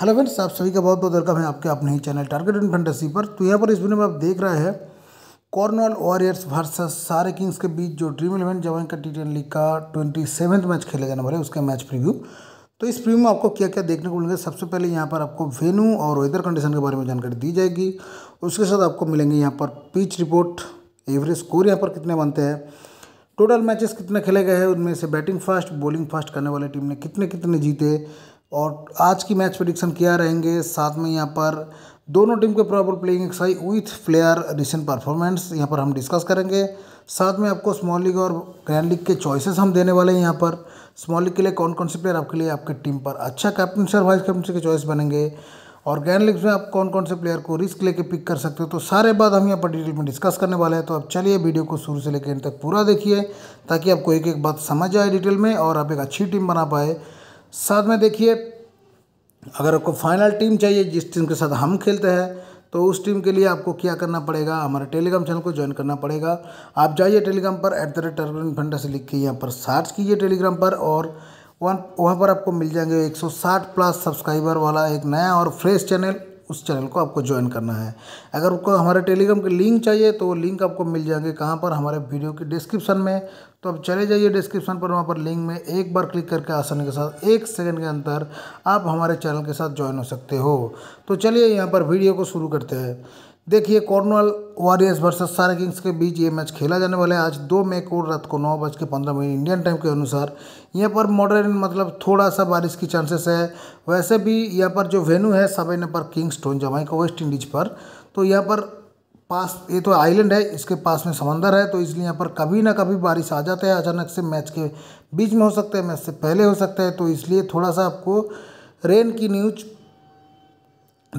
hello friends आप सभी का बहुत बहुत वेलकम है आपके अपने ही चैनल टारगेट एंड फैंटेसी पर तो यहाँ पर इस वीडियो में आप देख रहे हैं Cornwall warriors versus Surrey kings के बीच जो ड्रीम इलेवन जवान का टी लीग का ट्वेंटी सेवन्थ मैच खेले जाने वाले उसका मैच प्रीव्यू तो इस प्रीव्यू में आपको क्या क्या देखने को मिलेगा सबसे पहले यहाँ पर आपको वेन्यू और वेदर कंडीशन के बारे में जानकारी दी जाएगी उसके साथ आपको मिलेंगे यहाँ पर पिच रिपोर्ट एवरेज स्कोर यहाँ पर कितने बनते हैं टोटल मैचेस कितने खेले गए हैं उनमें से बैटिंग फास्ट बॉलिंग फास्ट करने वाले टीम ने कितने कितने जीते और आज की मैच प्रडिक्शन किया रहेंगे साथ में यहाँ पर दोनों टीम के proper playing exercise with player recent performance यहाँ पर हम डिस्कस करेंगे साथ में आपको स्मॉल लीग और ग्रैंड लीग के चॉइसेस हम देने वाले हैं यहाँ पर स्मॉल लीग के लिए कौन कौन से प्लेयर आपके लिए आपके टीम पर अच्छा कैप्टन और वाइस कैप्टन के चॉइस बनेंगे और ग्रैंड लीग में आप कौन कौन से प्लेयर को रिस्क लेके पिक कर सकते हो तो सारे बात हम यहाँ पर डिटेल में डिस्कस करने वाले हैं तो आप चलिए वीडियो को शुरू से लेकर एंड तक पूरा देखिए ताकि आपको एक एक बात समझ आए डिटेल में और आप एक अच्छी टीम बना पाए साथ में देखिए अगर आपको फाइनल टीम चाहिए जिस टीम के साथ हम खेलते हैं तो उस टीम के लिए आपको क्या करना पड़ेगा हमारे टेलीग्राम चैनल को ज्वाइन करना पड़ेगा आप जाइए टेलीग्राम पर एट द रेट टर्बन फंडा से लिख के यहाँ पर सर्च कीजिए टेलीग्राम पर और वहाँ वहाँ पर आपको मिल जाएंगे 160 प्लस सब्सक्राइबर वाला एक नया और फ्रेश चैनल उस चैनल को आपको ज्वाइन करना है अगर आपको हमारे टेलीग्राम के लिंक चाहिए तो वो लिंक आपको मिल जाएंगे कहाँ पर हमारे वीडियो के डिस्क्रिप्शन में तो आप चले जाइए डिस्क्रिप्शन पर वहाँ पर लिंक में एक बार क्लिक करके आसानी के साथ एक सेकंड के अंदर आप हमारे चैनल के साथ ज्वाइन हो सकते हो तो चलिए यहाँ पर वीडियो को शुरू करते हैं देखिए Cornwall warriors versus Surrey kings के बीच ये मैच खेला जाने वाला है आज दो मई को रात को नौ बज के पंद्रह मिनट इंडियन टाइम के अनुसार यहाँ पर मॉडर्न मतलब थोड़ा सा बारिश की चांसेस है वैसे भी यहाँ पर जो वेन्यू है इन पर किंग्स टोन जमाई को वेस्ट इंडीज पर तो यहाँ पर पास ये तो आइलैंड है इसके पास में समंदर है तो इसलिए यहाँ पर कभी ना कभी बारिश आ जाता है अचानक से मैच के बीच में हो सकता है मैच से पहले हो सकता है तो इसलिए थोड़ा सा आपको रेन की न्यूज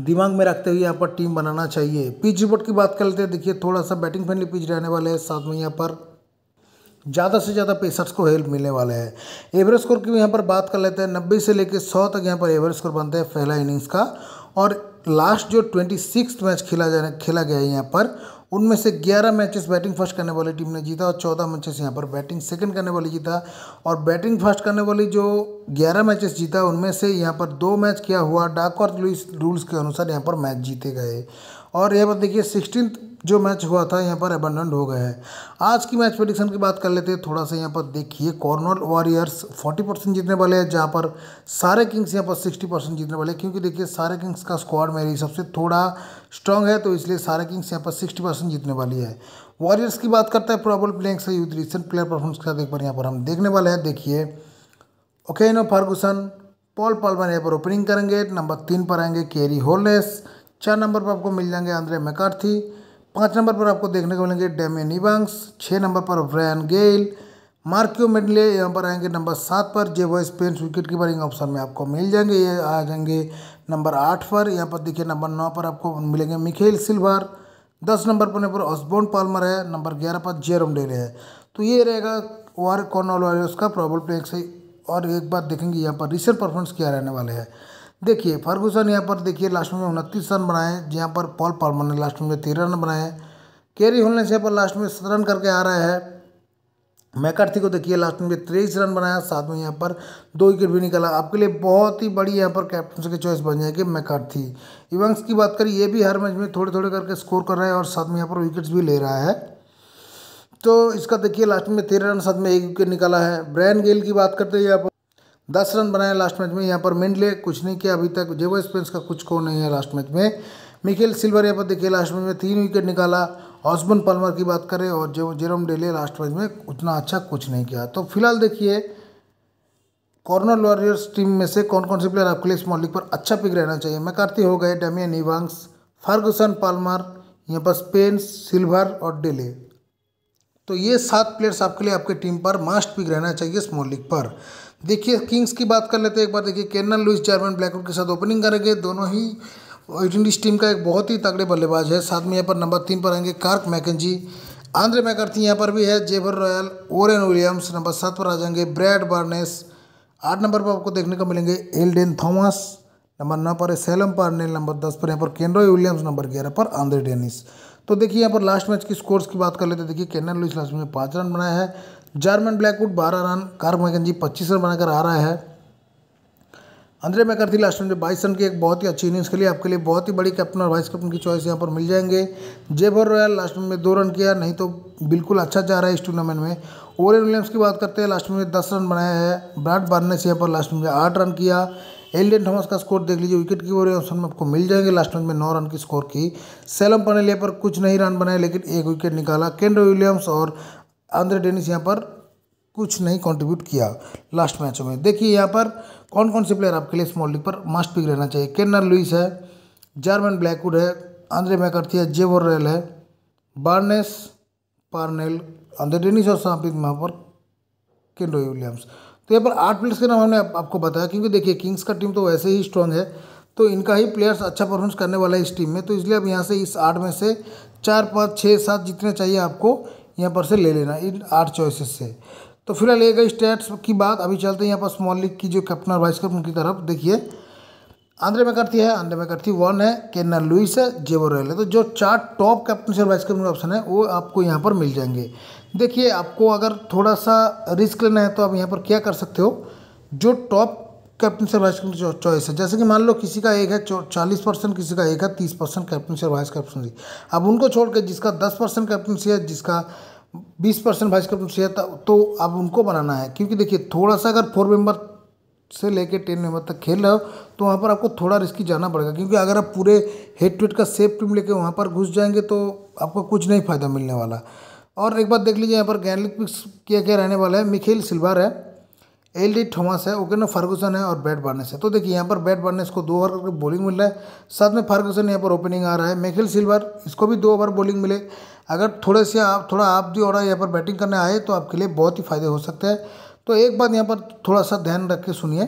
दिमाग में रखते हुए यहाँ पर टीम बनाना चाहिए पिच रिपोर्ट की बात कर लेते हैं देखिए थोड़ा सा बैटिंग फ्रेंडली पिच रहने वाले हैं साथ में यहाँ पर ज़्यादा से ज़्यादा पेसर्स को हेल्प मिलने वाला है एवरेज स्कोर की भी यहाँ पर बात कर लेते हैं नब्बे से लेकर सौ तक यहाँ पर एवरेज स्कोर बनते हैं पहला इनिंग्स का और लास्ट जो ट्वेंटी सिक्स मैच खेला जाने खेला गया है यहाँ पर उनमें से 11 मैचेस बैटिंग फर्स्ट करने वाली टीम ने जीता और 14 मैचेस यहाँ पर बैटिंग सेकंड करने वाली जीता और बैटिंग फर्स्ट करने वाली जो 11 मैचेस जीता उनमें से यहाँ पर दो मैच क्या हुआ डाकॉर्थ और लुइस रूल्स के अनुसार यहाँ पर मैच जीते गए और यहाँ पर देखिए सिक्सटीन जो मैच हुआ था यहाँ पर एबंडेंट हो गया है आज की मैच प्रडिक्शन की बात कर लेते हैं थोड़ा सा यहाँ पर देखिए कॉर्नर वॉरियर्स 40 परसेंट जीतने वाले हैं जहाँ पर सारे किंग्स यहाँ पर 60 परसेंट जीतने वाले हैं क्योंकि देखिए सारे किंग्स का स्क्वाड मेरे हिसाब से थोड़ा स्ट्रॉन्ग है तो इसलिए सारे किंग्स यहाँ पर सिक्सटी परसेंट जीतने वाली है वॉरियर्स की बात करते हैं प्रॉबल प्लेइंग से यूथ रिसेंट प्लेयर परफॉर्मेंस का एक बार यहाँ पर हम देखने वाले हैं देखिए Okeno Fergusson Paul Palmer यहाँ पर ओपनिंग करेंगे नंबर तीन पर आएंगे केरी होलेस चार नंबर पर आपको मिल जाएंगे आंद्रे मैकार्थी पाँच नंबर पर आपको देखने को मिलेंगे डेमिन इवांग्स छः नंबर पर ब्रैन गेल मार्क्यू मेडले यहाँ पर आएंगे नंबर सात पर जे वॉइस पेंस विकेट कीपरिंग ऑप्शन में आपको मिल जाएंगे ये आ जाएंगे नंबर आठ पर यहाँ पर देखिए नंबर नौ पर आपको मिलेंगे मिखेल सिल्वर दस नंबर पर पर ऑसबोन पालमर है नंबर ग्यारह पर जेरम डेले है तो ये रहेगा वार कॉर्नल वॉरियर्स का प्रॉब्लम प्लेक्स और एक बार देखेंगे यहाँ पर रिसेंट परफॉर्मेंस क्या रहने वाले हैं देखिए फर्गूसन यहाँ पर देखिए लास्ट में उनतीस रन बनाए यहाँ पर पॉल पार्मर ने लास्ट में तेरह रन बनाए केरी होल ने पर लास्ट में रन करके आ रहा है मैकार्थी को देखिए लास्ट में तेईस रन बनाया साथ में यहाँ पर दो विकेट भी निकला आपके लिए बहुत ही बड़ी यहाँ पर कैप्टन की चॉइस बन जाएगी मैकार्थी इवेंग्स की बात करें ये भी हर मैच में थोड़े थोड़े करके स्कोर कर रहा है और साथ में यहाँ पर विकेट्स भी ले रहा है तो इसका देखिए लास्ट में तेरह रन साथ में एक विकेट निकाला है ब्रैन गेल की बात करते हैं यहाँ पर दस रन बनाए लास्ट मैच में यहाँ पर मिंडले कुछ नहीं किया अभी तक जेवो स्पेंस का कुछ कौन नहीं है लास्ट मैच में मिखेल सिल्वर यहाँ पर देखिए लास्ट मैच में तीन विकेट निकाला ऑस्बन पलमर की बात करें और जो जेरोम डेले लास्ट मैच में उतना अच्छा कुछ नहीं किया तो फिलहाल देखिए कॉर्नर वॉरियर्स टीम में से कौन कौन से प्लेयर आपके लिए स्मॉल लीग पर अच्छा पिक रहना चाहिए मैकार्ती हो गए डेमियन इवांग्स फर्गूसन पालमर यहाँ पर स्पेन सिल्वर और डेले तो ये सात प्लेयर्स आपके लिए आपके टीम पर मास्ट पिक रहना चाहिए स्मॉल लीग पर देखिए किंग्स की बात कर लेते हैं एक बार देखिए केनल लुइस जर्मन ब्लैकवुड के साथ ओपनिंग करेंगे दोनों ही वेस्ट इंडीज टीम का एक बहुत ही तगड़े बल्लेबाज है साथ में यहाँ पर नंबर तीन पर आएंगे कार्क मैकनजी आंध्र मैकर्थी यहाँ पर भी है जेवर रॉयल ओरेन विलियम्स नंबर सात पर आ जाएंगे ब्रैड बार्नेस आठ नंबर पर आपको देखने को मिलेंगे एल्डेन थॉमस नंबर नौ पर है सैलम पार्नेल नंबर दस पर यहाँ पर केनरॉय विलियम्स नंबर ग्यारह पर आंध्रे डेनिस तो देखिए यहाँ पर लास्ट मैच की स्कोर्स की बात कर लेते हैं देखिए केनल लुइस लास्ट में पाँच रन बनाया है जार्मन ब्लैकवुड बारह रन कार जी पच्चीस रन बनाकर आ रहा है अंद्रे करती लास्ट में बाईस रन की एक बहुत ही अच्छी इनिंग्स के लिए आपके लिए बहुत ही बड़ी कैप्टन और वाइस कैप्टन की चॉइस यहाँ पर मिल जाएंगे जेबर रॉयल लास्ट में दो रन किया नहीं तो बिल्कुल अच्छा जा रहा है इस टूर्नामेंट में ओर विलियम्स की बात करते हैं लास्ट में दस रन बनाया है ब्राड बार्नेस यहाँ पर लास्ट में आठ रन किया एलियन थॉमस का स्कोर देख लीजिए विकेट की ओर ऑप्शन में आपको मिल जाएंगे लास्ट में नौ रन की स्कोर की सेलम पनेलिया पर कुछ नहीं रन बनाए लेकिन एक विकेट निकाला केंड्रो विलियम्स और आंध्र डेनिस यहाँ पर कुछ नहीं कंट्रीब्यूट किया लास्ट मैचों में देखिए यहाँ पर कौन कौन से प्लेयर आपके लिए स्मॉल लीग पर मस्ट पिक रहना चाहिए केन्नर लुइस है जर्मन ब्लैकवुड है आंद्रे मैकर्थी है रेल है बार्नेस पार्नेल आंद्रे डेनिस और सांपित वहाँ पर केंडो विलियम्स तो यहाँ पर आठ प्लेयर्स के नाम हमने आप, आपको बताया क्योंकि देखिए किंग्स का टीम तो वैसे ही स्ट्रॉन्ग है तो इनका ही प्लेयर्स अच्छा परफॉर्मेंस करने वाला है इस टीम में तो इसलिए अब यहाँ से इस आठ में से चार पाँच छः सात जितने चाहिए आपको यहाँ पर से ले लेना इन आठ चॉइसेस से तो फिलहाल ये गई स्टेट्स की बात अभी चलते हैं यहाँ पर स्मॉल लीग की जो कैप्टन और वाइस कैप्टन की तरफ देखिए आंध्रे में करती है आंध्रे में करती वन है केन्ना लुइस है रॉयल है तो जो चार टॉप कैप्टन और वाइस कैप्टन ऑप्शन है वो आपको यहाँ पर मिल जाएंगे देखिए आपको अगर थोड़ा सा रिस्क लेना है तो आप यहाँ पर क्या कर सकते हो जो टॉप कैप्टन से वाइस कैप्टन चॉइस है जैसे कि मान लो किसी का एक है चालीस परसेंट किसी का एक है तीस परसेंट कैप्टन से वाइस कैप्टनसी अब उनको छोड़ के जिसका दस परसेंट कैप्टनसी है जिसका बीस परसेंट वाइस कैप्टन शेयर था तो अब उनको बनाना है क्योंकि देखिए थोड़ा सा अगर फोर मेंबर से लेकर टेन मेंबर तक खेल रहे हो तो वहाँ पर आपको थोड़ा रिस्की जाना पड़ेगा क्योंकि अगर आप पूरे हेड टू हेड का सेफ टीम लेके वहाँ पर घुस जाएंगे तो आपको कुछ नहीं फ़ायदा मिलने वाला और एक बात देख लीजिए यहाँ पर गैनलिक पिक्स किया क्या रहने वाला है मिखेल सिल्वर है एल डी थॉमस है ओके ना फर्गूसन है और बैट बर्नेस है तो देखिए यहाँ पर बैट बर्नेस को दो ओवर करके बॉलिंग मिल रहा है साथ में फर्गूसन यहाँ पर ओपनिंग आ रहा है मेखिल सिल्वर इसको भी दो ओवर बॉलिंग मिले अगर थोड़े से आप थोड़ा आप भी और यहाँ पर बैटिंग करने आए तो आपके लिए बहुत ही फायदे हो सकते हैं तो एक बात यहाँ पर थोड़ा सा ध्यान रख के सुनिए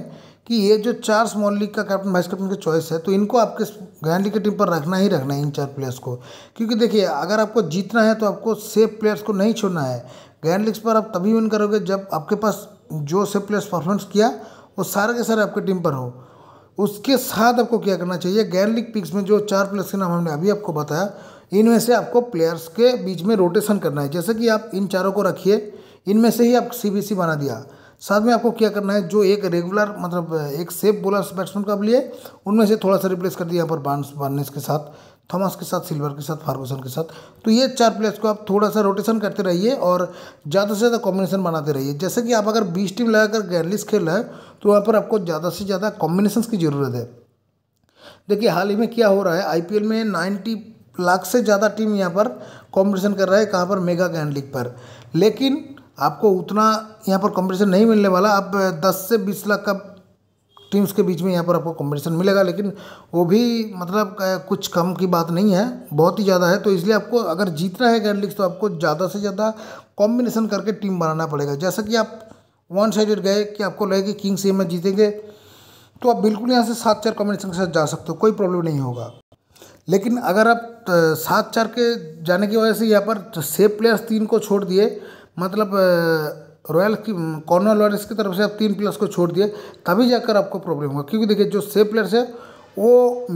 कि ये जो चार स्मॉल लीग का कैप्टन वाइस कैप्टन की चॉइस है तो इनको आपके ग्रैंड लीग की टीम पर रखना ही रखना है इन चार प्लेयर्स को क्योंकि देखिए अगर आपको जीतना है तो आपको सेफ प्लेयर्स को नहीं छोड़ना है ग्रैंड लीग्स पर आप तभी विन करोगे जब आपके पास जो से प्लेस परफॉर्मेंस किया वो सारे के सारे आपके टीम पर हो उसके साथ आपको क्या करना चाहिए गैर लीग पिक्स में जो चार प्लेयर्स के नाम हमने अभी आपको बताया इनमें से आपको प्लेयर्स के बीच में रोटेशन करना है जैसे कि आप इन चारों को रखिए इनमें से ही आप सी बना दिया साथ में आपको क्या करना है जो एक रेगुलर मतलब एक सेफ बॉलर बैट्समैन का आप लिए उनमें से थोड़ा सा रिप्लेस कर दिया यहाँ पर बार्नस बार्नेस के साथ थॉमस के साथ सिल्वर के साथ फार्गूसन के साथ तो ये चार प्लेयर्स को आप थोड़ा सा रोटेशन करते रहिए और ज़्यादा से ज़्यादा कॉम्बिनेशन बनाते रहिए जैसे कि आप अगर बीस टीम लगाकर गैरलिस खेल रहे हैं तो वहाँ पर आपको ज़्यादा से ज़्यादा कॉम्बिनेशन की ज़रूरत है देखिए हाल ही में क्या हो रहा है आई में नाइन्टी लाख से ज़्यादा टीम यहाँ पर कॉम्पिटिशन कर रहा है कहाँ पर मेगा गैन लीग पर लेकिन आपको उतना यहाँ पर कॉम्पिटिशन नहीं मिलने वाला आप 10 से 20 लाख का टीम्स के बीच में यहाँ पर आपको कॉम्पिटिशन मिलेगा लेकिन वो भी मतलब कुछ कम की बात नहीं है बहुत ही ज़्यादा है तो इसलिए आपको अगर जीतना है गैडलिक्स तो आपको ज़्यादा से ज़्यादा कॉम्बिनेशन करके टीम बनाना पड़ेगा जैसा कि आप वन साइडेड गए कि आपको लगे कि किंग्स ये मैच जीतेंगे तो आप बिल्कुल यहाँ से सात चार कॉम्बिनेशन के साथ जा सकते हो कोई प्रॉब्लम नहीं होगा लेकिन अगर आप सात चार के जाने की वजह से यहाँ पर सेफ प्लेयर्स तीन को छोड़ दिए मतलब रॉयल की कॉर्नर वॉरियर्स की तरफ से आप तीन प्लेयर्स को छोड़ दिए तभी जाकर आपको प्रॉब्लम होगा क्योंकि देखिए जो सेफ प्लेयर्स है वो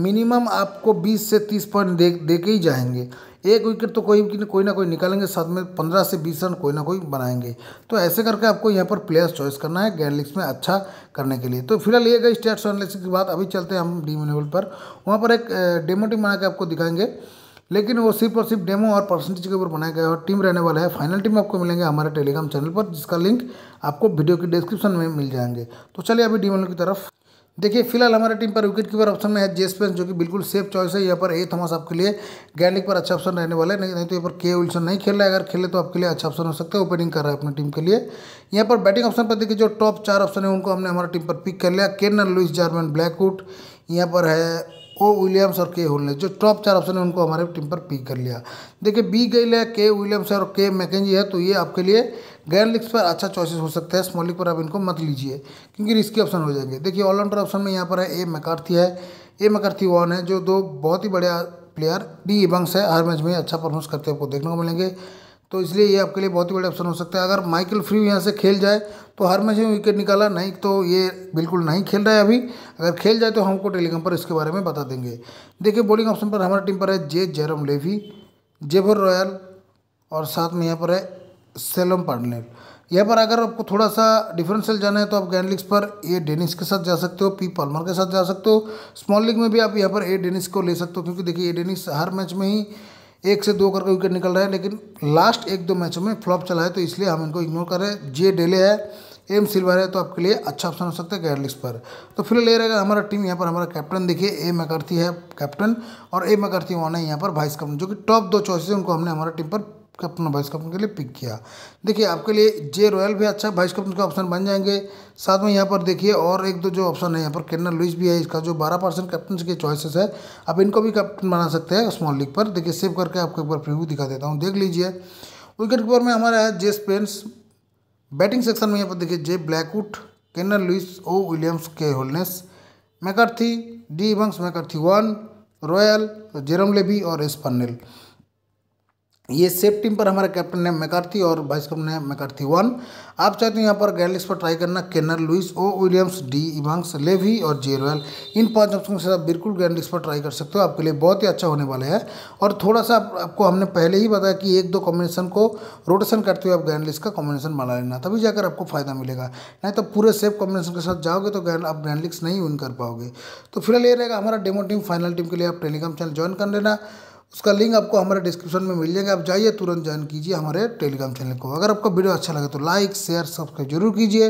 मिनिमम आपको 20 से 30 पॉइंट दे दे के ही जाएंगे एक विकेट तो कोई कोई ना कोई निकालेंगे साथ में 15 से 20 रन कोई ना कोई बनाएंगे तो ऐसे करके आपको यहाँ पर प्लेयर्स चॉइस करना है गैन लिग्स में अच्छा करने के लिए तो फिलहाल ये गई स्टेट्स एनालिसिस की बात अभी चलते हैं हम डीम लेवल पर वहाँ पर एक डेमो टीम बना के आपको दिखाएंगे लेकिन वो सिर्फ और सिर्फ डेमो और परसेंटेज के ऊपर बनाया गया और टीम रहने वाला है फाइनल टीम आपको मिलेंगे हमारे टेलीग्राम चैनल पर जिसका लिंक आपको वीडियो के डिस्क्रिप्शन में मिल जाएंगे तो चलिए अभी डीम की तरफ देखिए फिलहाल हमारे टीम पर विकेट कीपर ऑप्शन में है जे स्पेंस जो कि बिल्कुल सेफ चॉइस है यहाँ पर ए थॉमस आपके लिए गैलिक पर अच्छा ऑप्शन रहने वाला है नहीं, नहीं तो यहाँ पर के विल्सन नहीं खेल रहा है अगर खेले तो आपके लिए अच्छा ऑप्शन हो सकता है ओपनिंग कर रहा है अपनी टीम के लिए यहाँ पर बैटिंग ऑप्शन पर देखिए जो टॉप चार ऑप्शन है उनको हमने हमारे टीम पर पिक कर लिया केनर लुइस जारमैन ब्लैकवुड यहाँ पर है ओ विलियम्स और के होल ने जो टॉप चार ऑप्शन है उनको हमारे टीम पर पिक कर लिया देखिए बी गेल है के विलियम्स और के मैकेजी है तो ये आपके लिए गैर लिग्स पर अच्छा चॉइसेस हो सकता है स्मॉल लिग पर आप इनको मत लीजिए क्योंकि रिस्की ऑप्शन हो जाएंगे देखिए ऑलराउंडर ऑप्शन में यहाँ पर है ए मैकार्थी है ए मैकार्थी वन है जो दो बहुत ही बढ़िया प्लेयर डी इबंग्स है हर मैच में अच्छा परफॉर्मेंस करते आपको देखने को मिलेंगे तो इसलिए ये आपके लिए बहुत ही बड़ा ऑप्शन हो सकता है अगर माइकल फ्री यहाँ से खेल जाए तो हर मैच में विकेट निकाला नहीं तो ये बिल्कुल नहीं खेल रहा है अभी अगर खेल जाए तो हमको टेलीग्राम पर इसके बारे में बता देंगे देखिए बॉलिंग ऑप्शन पर हमारी टीम पर है जे जेरम लेवी जेवर रॉयल और साथ में यहाँ पर है सेलम पांडे यहाँ पर अगर आपको थोड़ा सा डिफरेंशियल जाना है तो आप ग्रैंड लीग्स पर ए डेनिस के साथ जा सकते हो पी पालमर के साथ जा सकते हो स्मॉल लीग में भी आप यहाँ पर ए डेनिस को ले सकते हो क्योंकि देखिए ए डेनिस हर मैच में ही एक से दो करके विकेट निकल रहा है लेकिन लास्ट एक दो मैचों में फ्लॉप चला है तो इसलिए हम इनको इग्नोर कर रहे हैं जे डेले है एम सिल्वर है तो आपके लिए अच्छा ऑप्शन हो सकता है गैरलिक्स पर तो फिलहाल ये रहेगा हमारा टीम यहाँ पर हमारा कैप्टन देखिए ए मैकर्थी है कैप्टन और ए मैकर्थी वन है यहाँ पर वाइस कैप्टन जो कि टॉप दो चॉइस है उनको हमने हमारा टीम पर कैप्टन वाइस कैप्टन के लिए पिक किया देखिए आपके लिए जे रॉयल भी अच्छा वाइस कैप्टन का ऑप्शन बन जाएंगे साथ में यहाँ पर देखिए और एक दो जो ऑप्शन है यहाँ पर केन्ना लुइस भी है इसका जो बारह परसेंट कैप्टन के चॉइसेस है आप इनको भी कैप्टन बना सकते हैं स्मॉल लीग पर देखिए सेव करके आपको एक बार प्रीव्यू दिखा देता हूँ देख लीजिए विकेट कीपर में हमारा है जे स्पेंस बैटिंग सेक्शन में यहाँ पर देखिए J Blackwood Kennar Lewis O Williams K Holness McCarthy D Evans McCarthy one Royal Jerome Levy और एस पन्नल ये सेफ टीम पर हमारे कैप्टन है मैकार्थी और वाइस कैप्टन है मैकार्थी वन आप चाहते हैं यहाँ पर गैलिक्स पर ट्राई करना Kennar Lewis O Williams D Evans Levy और जे रॉयल इन पांच ऑप्शन के साथ बिल्कुल गैलिक्स पर ट्राई कर सकते हो आपके लिए बहुत ही अच्छा होने वाला है और थोड़ा सा आप, आपको हमने पहले ही बताया कि एक दो कॉम्बिनेशन को रोटेशन करते हुए आप गैंडलिक्स का कॉम्बिनेशन बना लेना तभी जाकर आपको फायदा मिलेगा नहीं तो पूरे सेफ कॉम्बिनेशन के साथ जाओगे तो आप गैंडलिक्स नहीं विन कर पाओगे तो फिलहाल ये रहेगा हमारा डेमो टीम फाइनल टीम के लिए आप टेलीग्राम चैनल ज्वाइन कर लेना उसका लिंक आपको हमारे डिस्क्रिप्शन में मिल जाएगा आप जाइए तुरंत ज्वाइन कीजिए हमारे टेलीग्राम चैनल को अगर आपको वीडियो अच्छा लगे तो लाइक शेयर सब्सक्राइब जरूर कीजिए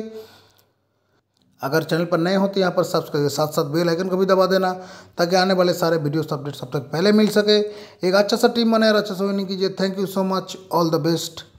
अगर चैनल पर नए हो तो यहाँ पर सब्सक्राइब साथ साथ बेल आइकन को भी दबा देना ताकि आने वाले सारे वीडियोस अपडेट सब तक पहले मिल सके एक अच्छा सा टीम बनाए और अच्छा सा विनिंग कीजिए thank you so much all the best